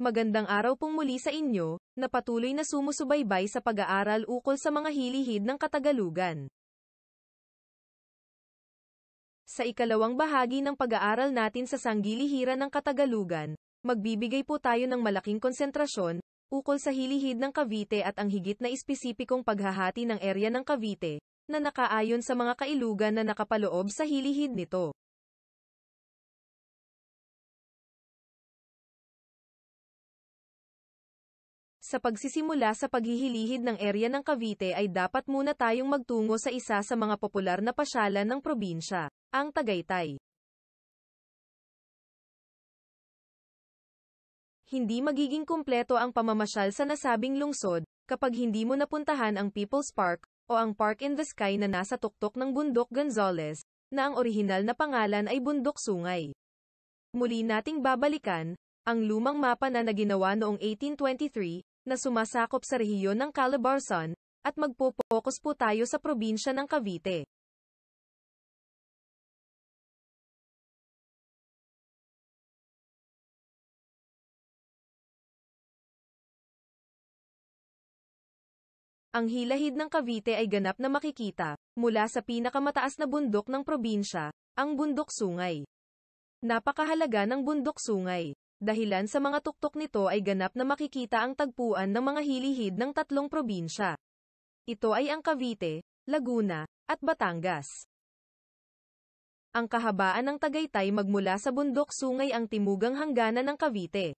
Magandang araw pong muli sa inyo, na patuloy na sumusubaybay sa pag-aaral ukol sa mga hilihid ng Katagalugan. Sa ikalawang bahagi ng pag-aaral natin sa sanggilihira ng Katagalugan, magbibigay po tayo ng malaking konsentrasyon, ukol sa hilihid ng Cavite at ang higit na espesipikong paghahati ng area ng Cavite, na nakaayon sa mga kailugan na nakapaloob sa hilihid nito. Sa pagsisimula sa paghihilihid ng area ng Cavite ay dapat muna tayong magtungo sa isa sa mga popular na pasyalan ng probinsya, ang Tagaytay. Hindi magiging kumpleto ang pamamasyal sa nasabing lungsod kapag hindi mo napuntahan ang People's Park o ang Park in the Sky na nasa tuktok ng Bundok Gonzales, na ang orihinal na pangalan ay Bundok Sungay. Muli nating babalikan ang lumang mapa na naginawa noong 1823 na sumasakop sa rehiyon ng Calabarzon, at magpo-focus po tayo sa probinsya ng Cavite. Ang hilahid ng Cavite ay ganap na makikita, mula sa pinakamataas na bundok ng probinsya, ang Bundok Sungay. Napakahalaga ng Bundok Sungay. Dahilan sa mga tuktok nito ay ganap na makikita ang tagpuan ng mga hilihid ng tatlong probinsya. Ito ay ang Cavite, Laguna, at Batangas. Ang kahabaan ng Tagaytay magmula sa bundok sungay ang timugang hangganan ng Cavite.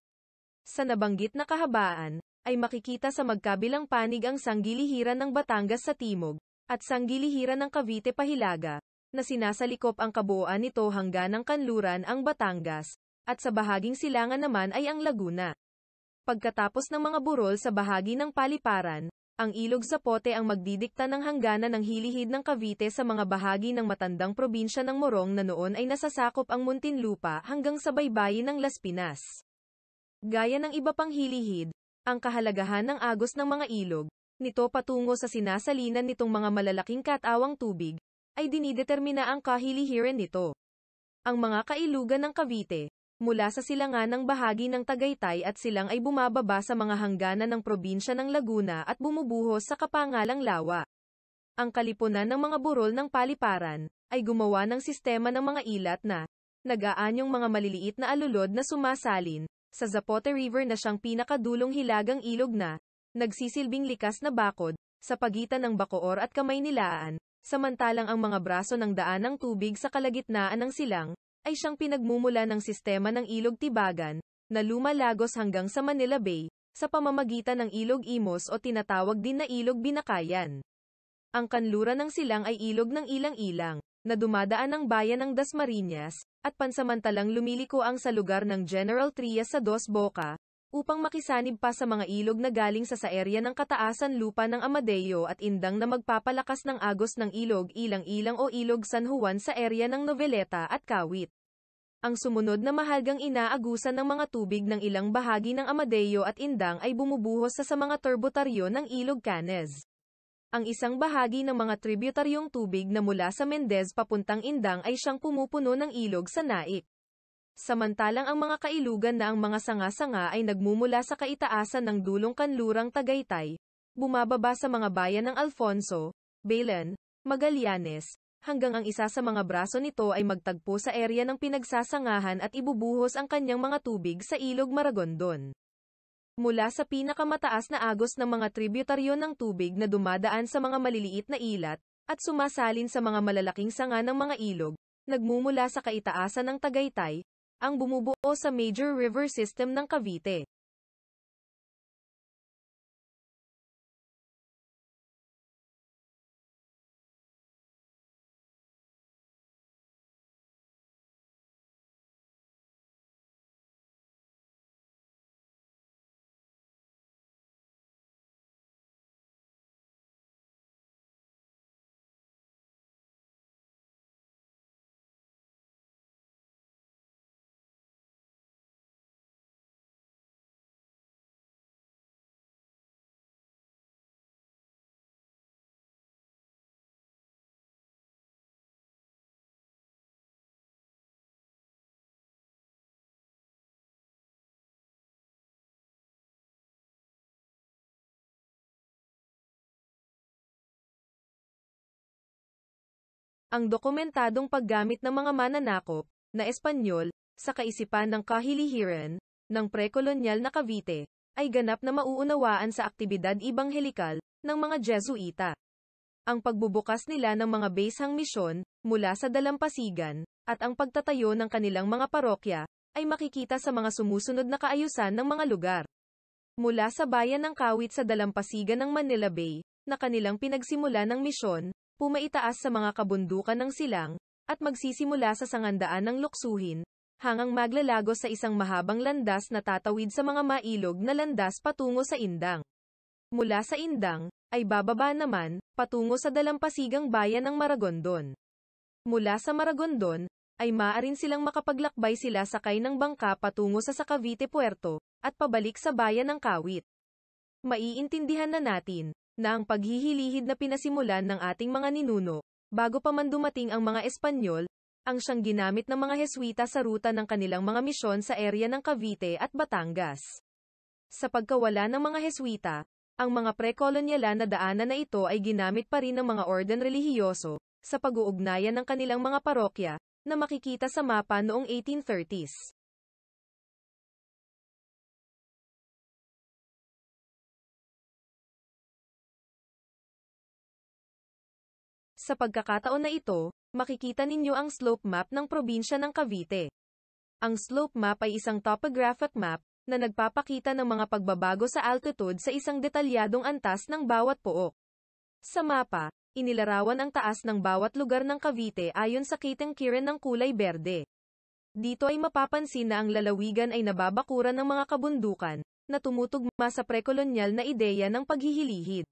Sa nabanggit na kahabaan, ay makikita sa magkabilang panig ang sanggilihiran ng Batangas sa timog, at sanggilihiran ng Cavite pahilaga, na sinasalikop ang kabuuan nito hanggang ng kanluran ang Batangas, at sa bahaging silangan naman ay ang Laguna. Pagkatapos ng mga burol sa bahagi ng paliparan, ang ilog sa pote ang magdidikta ng hangganan ng hilihid ng Cavite sa mga bahagi ng matandang probinsya ng Morong na noon ay nasasakop ang Muntinlupa hanggang sa baybayin ng Las Pinas. Gaya ng iba pang hilihid, ang kahalagahan ng agos ng mga ilog, nito patungo sa sinasalinan nitong mga malalaking katawang tubig, ay dinidetermina ang kahilihiran nito. Ang mga kailugan ng Cavite, mula sa silangan ng bahagi ng Tagaytay at silang ay bumababa sa mga hangganan ng probinsya ng Laguna at bumubuhos sa Kapangalang Lawa. Ang kalipunan ng mga burol ng paliparan, ay gumawa ng sistema ng mga ilat na nagaan yung mga maliliit na alulod na sumasalin sa Zapote River na siyang pinakadulong hilagang ilog na nagsisilbing likas na bakod sa pagitan ng Bacoor at Kamaynilaan, samantalang ang mga braso ng daan ng tubig sa kalagitnaan ng silang ay siyang pinagmumula ng sistema ng Ilog Tibagan, na lumalagos hanggang sa Manila Bay, sa pamamagitan ng Ilog Imos o tinatawag din na Ilog Binakayan. Ang kanluran ng silang ay ilog ng ilang-ilang, na dumadaan ng bayan ng Dasmariñas, at pansamantalang lumiliko ang sa lugar ng General Trias sa Dos Boca, upang makisanib pa sa mga ilog na galing sa sa area ng kataasan lupa ng Amadeo at Indang na magpapalakas ng agos ng ilog Ilang-Ilang o Ilog San Juan sa area ng Noveleta at Kawit. Ang sumunod na mahalagang inaagusan ng mga tubig ng ilang bahagi ng Amadeo at Indang ay bumubuhos sa sa mga turbotaryo ng Ilog Canes. Ang isang bahagi ng mga tributaryong tubig na mula sa Mendez papuntang Indang ay siyang pumupuno ng ilog sa Naik. Samantalang ang mga kailugan na ang mga sanga-sanga ay nagmumula sa kaitaasan ng dulong kanlurang Tagaytay, bumababa sa mga bayan ng Alfonso, Belen, Magallanes, hanggang ang isa sa mga braso nito ay magtagpo sa area ng pinagsasangahan at ibubuhos ang kanyang mga tubig sa ilog Maragondon. Mula sa pinakamataas na agos ng mga tributaryo ng tubig na dumadaan sa mga maliliit na ilat, at sumasalin sa mga malalaking sanga ng mga ilog, nagmumula sa kaitaasan ng Tagaytay, ang bumubuo sa major river system ng Cavite. ang dokumentadong paggamit ng mga mananakop na Espanyol sa kaisipan ng kahilihiran ng prekolonyal na Cavite ay ganap na mauunawaan sa aktibidad ibanghelikal ng mga Jesuita. Ang pagbubukas nila ng mga basehang misyon mula sa dalampasigan at ang pagtatayo ng kanilang mga parokya ay makikita sa mga sumusunod na kaayusan ng mga lugar. Mula sa bayan ng Kawit sa dalampasigan ng Manila Bay, na kanilang pinagsimula ng misyon, pumaitaas sa mga kabundukan ng silang, at magsisimula sa sangandaan ng luksuhin, hangang maglalago sa isang mahabang landas na tatawid sa mga mailog na landas patungo sa Indang. Mula sa Indang, ay bababa naman, patungo sa dalampasigang bayan ng Maragondon. Mula sa Maragondon, ay maarin silang makapaglakbay sila sakay ng bangka patungo sa Cavite Puerto, at pabalik sa bayan ng Kawit. Maiintindihan na natin, na ang paghihilihid na pinasimulan ng ating mga ninuno, bago pa man dumating ang mga Espanyol, ang siyang ginamit ng mga Heswita sa ruta ng kanilang mga misyon sa area ng Cavite at Batangas. Sa pagkawala ng mga Heswita, ang mga pre prekolonyala na daanan na ito ay ginamit pa rin ng mga orden relihiyoso, sa pag-uugnayan ng kanilang mga parokya, na makikita sa mapa noong 1830s. Sa pagkakataon na ito, makikita ninyo ang slope map ng probinsya ng Cavite. Ang slope map ay isang topographic map na nagpapakita ng mga pagbabago sa altitude sa isang detalyadong antas ng bawat pook. Sa mapa, inilarawan ang taas ng bawat lugar ng Cavite ayon sa kitang-kiran ng kulay berde. Dito ay mapapansin na ang lalawigan ay nababakuran ng mga kabundukan na tumutugma sa prekolonyal na ideya ng paghihilihid.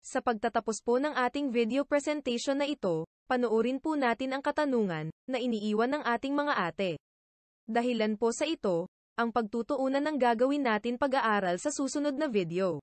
Sa pagtatapos po ng ating video presentation na ito, panoorin po natin ang katanungan na iniiwan ng ating mga ate. Dahilan po sa ito, ang pagtutuunan ng gagawin natin pag-aaral sa susunod na video.